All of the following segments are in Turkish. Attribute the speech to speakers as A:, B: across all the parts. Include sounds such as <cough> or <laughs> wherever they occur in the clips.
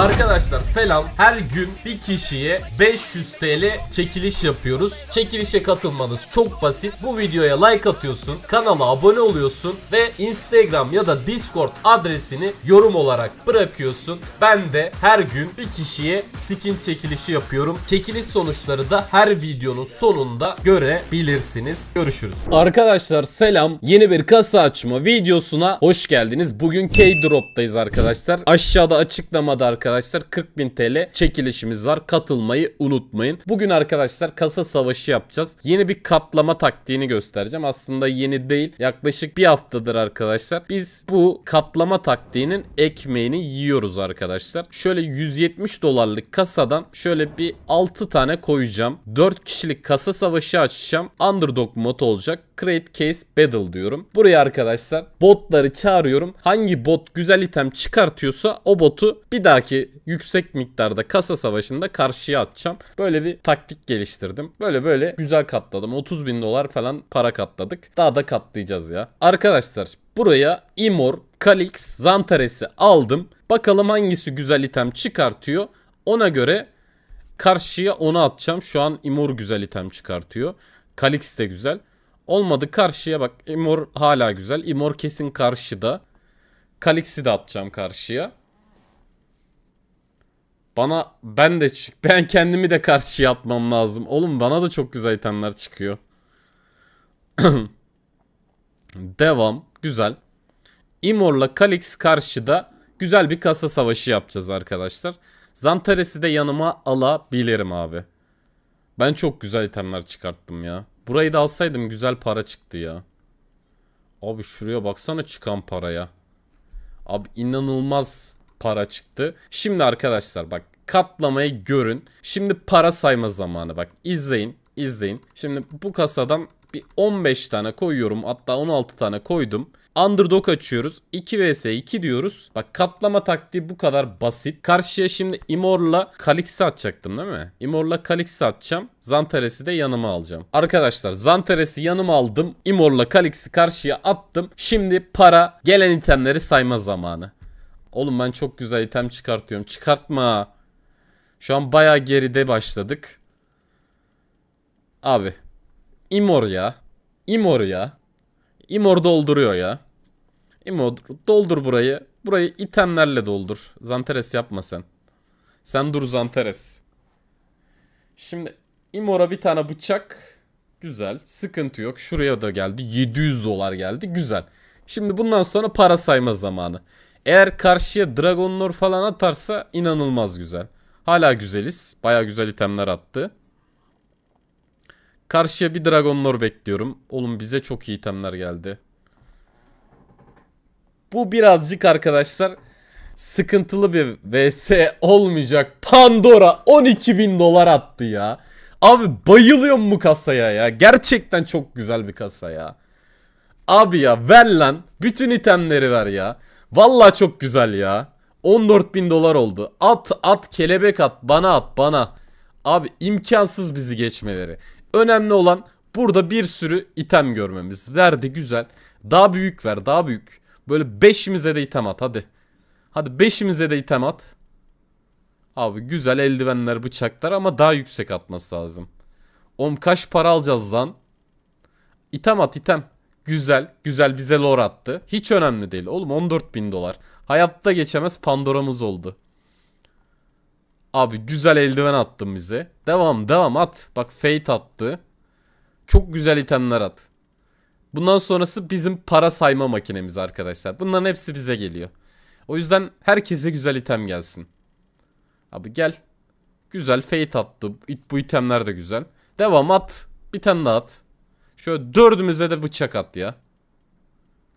A: Arkadaşlar selam. Her gün bir kişiye 500 TL çekiliş yapıyoruz. Çekilişe katılmanız çok basit. Bu videoya like atıyorsun, kanala abone oluyorsun ve Instagram ya da Discord adresini yorum olarak bırakıyorsun. Ben de her gün bir kişiye skin çekilişi yapıyorum. Çekiliş sonuçları da her videonun sonunda görebilirsiniz. Görüşürüz. Arkadaşlar selam. Yeni bir kasa açma videosuna hoş geldiniz. Bugün K-Drop'tayız arkadaşlar. Aşağıda açıklamada arkadaşlar arkadaşlar 40.000 TL çekilişimiz var. Katılmayı unutmayın. Bugün arkadaşlar kasa savaşı yapacağız. Yeni bir katlama taktiğini göstereceğim. Aslında yeni değil. Yaklaşık bir haftadır arkadaşlar. Biz bu katlama taktiğinin ekmeğini yiyoruz arkadaşlar. Şöyle 170 dolarlık kasadan şöyle bir 6 tane koyacağım. 4 kişilik kasa savaşı açacağım. Underdog mod olacak. Create Case Battle diyorum. Buraya arkadaşlar botları çağırıyorum. Hangi bot güzel item çıkartıyorsa o botu bir dahaki yüksek miktarda kasa savaşında karşıya atacağım. Böyle bir taktik geliştirdim. Böyle böyle güzel katladım. 30 bin dolar falan para katladık. Daha da katlayacağız ya. Arkadaşlar buraya Imor, Kalix, Zantares'i aldım. Bakalım hangisi güzel item çıkartıyor. Ona göre karşıya onu atacağım. Şu an Imor güzel item çıkartıyor. Kalix de güzel. Olmadı karşıya bak. Imor hala güzel. Imor kesin karşıda. Kalix'i de atacağım karşıya. Bana ben de çık. <laughs> Ben kendimi de karşı yapmam lazım. Oğlum bana da çok güzel itemler çıkıyor. <clears throat> Devam. Güzel. Imor'la Kalix karşıda güzel bir kasa savaşı yapacağız arkadaşlar. Zantares'i de yanıma alabilirim abi. Ben çok güzel itemler çıkarttım ya. Burayı da alsaydım güzel para çıktı ya. Abi şuraya baksana çıkan paraya. Abi inanılmaz para çıktı. Şimdi arkadaşlar bak katlamayı görün. Şimdi para sayma zamanı bak izleyin izleyin. Şimdi bu kasadan bir 15 tane koyuyorum hatta 16 tane koydum. Underdog açıyoruz. 2 vs 2 diyoruz. Bak katlama taktiği bu kadar basit. Karşıya şimdi Imor'la Kalix'i atacaktım değil mi? Imor'la Kalix'i atacağım. Zantares'i de yanıma alacağım. Arkadaşlar Zantares'i yanıma aldım. Imor'la Kalix'i karşıya attım. Şimdi para gelen itemleri sayma zamanı. Oğlum ben çok güzel item çıkartıyorum. Çıkartma. Şu an baya geride başladık. Abi. Imor ya. Imor ya. Imor dolduruyor ya. İmo doldur burayı. Burayı itemlerle doldur. Zanteres yapma sen. Sen dur Zanteres. Şimdi İmora bir tane bıçak. Güzel. Sıkıntı yok. Şuraya da geldi. 700 dolar geldi. Güzel. Şimdi bundan sonra para sayma zamanı. Eğer karşıya Dragonlord falan atarsa inanılmaz güzel. Hala güzeliz. Baya güzel itemler attı. Karşıya bir Dragonlord bekliyorum. Oğlum bize çok iyi itemler geldi. Bu birazcık arkadaşlar sıkıntılı bir vs olmayacak. Pandora 12 bin dolar attı ya. Abi bayılıyorum bu kasaya ya. Gerçekten çok güzel bir kasa ya. Abi ya ver lan. Bütün itemleri ver ya. Valla çok güzel ya. 14 bin dolar oldu. At at kelebek at bana at bana. Abi imkansız bizi geçmeleri. Önemli olan burada bir sürü item görmemiz. Verdi güzel. Daha büyük ver daha büyük. Böyle beşimize de item at hadi. Hadi beşimize de item at. Abi güzel eldivenler bıçaklar ama daha yüksek atması lazım. Om kaç para alacağız lan? İtem at item. Güzel. Güzel bize lore attı. Hiç önemli değil. Oğlum 14 bin dolar. Hayatta geçemez Pandora'mız oldu. Abi güzel eldiven attın bize. Devam devam at. Bak Fate attı. Çok güzel itemler at. Bundan sonrası bizim para sayma makinemiz arkadaşlar. Bunların hepsi bize geliyor. O yüzden herkese güzel item gelsin. Abi gel. Güzel fate attı. Bu itemler de güzel. Devam at. Bir tane daha at. Şöyle dördümüzde de bıçak at ya.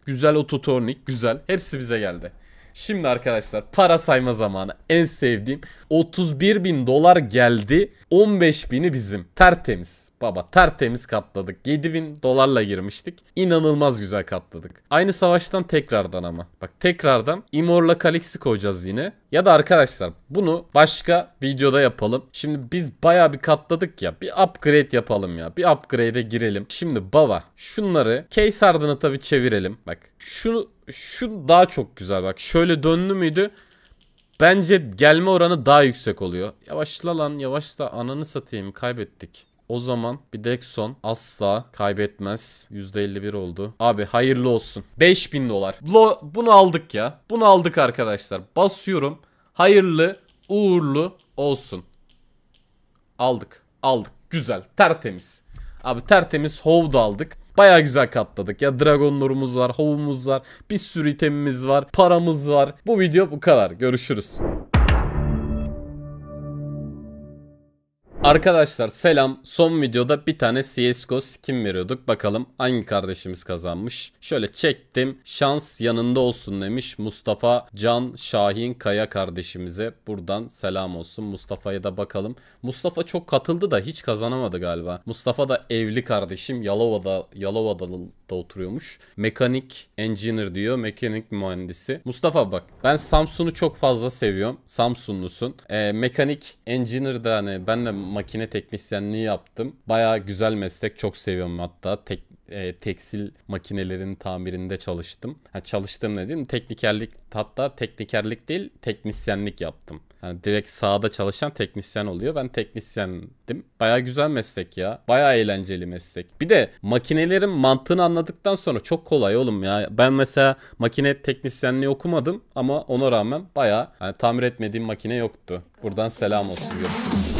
A: Güzel ototornik. Güzel. Hepsi bize geldi. Şimdi arkadaşlar para sayma zamanı. En sevdiğim 31 bin dolar geldi. 15 bini bizim. Tertemiz. Baba tertemiz katladık. 7 bin dolarla girmiştik. İnanılmaz güzel katladık. Aynı savaştan tekrardan ama. Bak tekrardan Imor'la Kalix'i koyacağız yine. Ya da arkadaşlar bunu başka videoda yapalım. Şimdi biz baya bir katladık ya. Bir upgrade yapalım ya. Bir upgrade'e girelim. Şimdi baba şunları case ardına tabi çevirelim. Bak şu şu daha çok güzel bak. Şöyle döndü müydü? Bence gelme oranı daha yüksek oluyor. Yavaşla lan yavaşla ananı satayım kaybettik. O zaman bir Dexon asla kaybetmez. %51 oldu. Abi hayırlı olsun. 5000 dolar. Lo, bunu aldık ya. Bunu aldık arkadaşlar. Basıyorum. Hayırlı, uğurlu olsun. Aldık. Aldık. Güzel. Tertemiz. Abi tertemiz hovda aldık. Baya güzel katladık ya. Dragonlarımız var, havumuz var, bir sürü itemimiz var, paramız var. Bu video bu kadar. Görüşürüz. Arkadaşlar selam. Son videoda bir tane CSGO skin veriyorduk. Bakalım hangi kardeşimiz kazanmış. Şöyle çektim. Şans yanında olsun demiş Mustafa Can Şahin Kaya kardeşimize. Buradan selam olsun. Mustafa'ya da bakalım. Mustafa çok katıldı da hiç kazanamadı galiba. Mustafa da evli kardeşim. Yalova'da Yalova'da da oturuyormuş. Mekanik engineer diyor. Mekanik mühendisi. Mustafa bak ben Samsun'u çok fazla seviyorum. Samsunlusun. Ee, mekanik engineer de hani ben de makine teknisyenliği yaptım. Baya güzel meslek çok seviyorum hatta. Tek, e, tekstil makinelerin tamirinde çalıştım. Ha, ne diyeyim? teknikerlik hatta teknikerlik değil teknisyenlik yaptım. Yani direkt sahada çalışan teknisyen oluyor. Ben teknisyendim. Baya güzel meslek ya. Baya eğlenceli meslek. Bir de makinelerin mantığını anladıktan sonra çok kolay oğlum ya. Ben mesela makine teknisyenliği okumadım ama ona rağmen baya yani tamir etmediğim makine yoktu. Buradan selam olsun. Görüşürüz.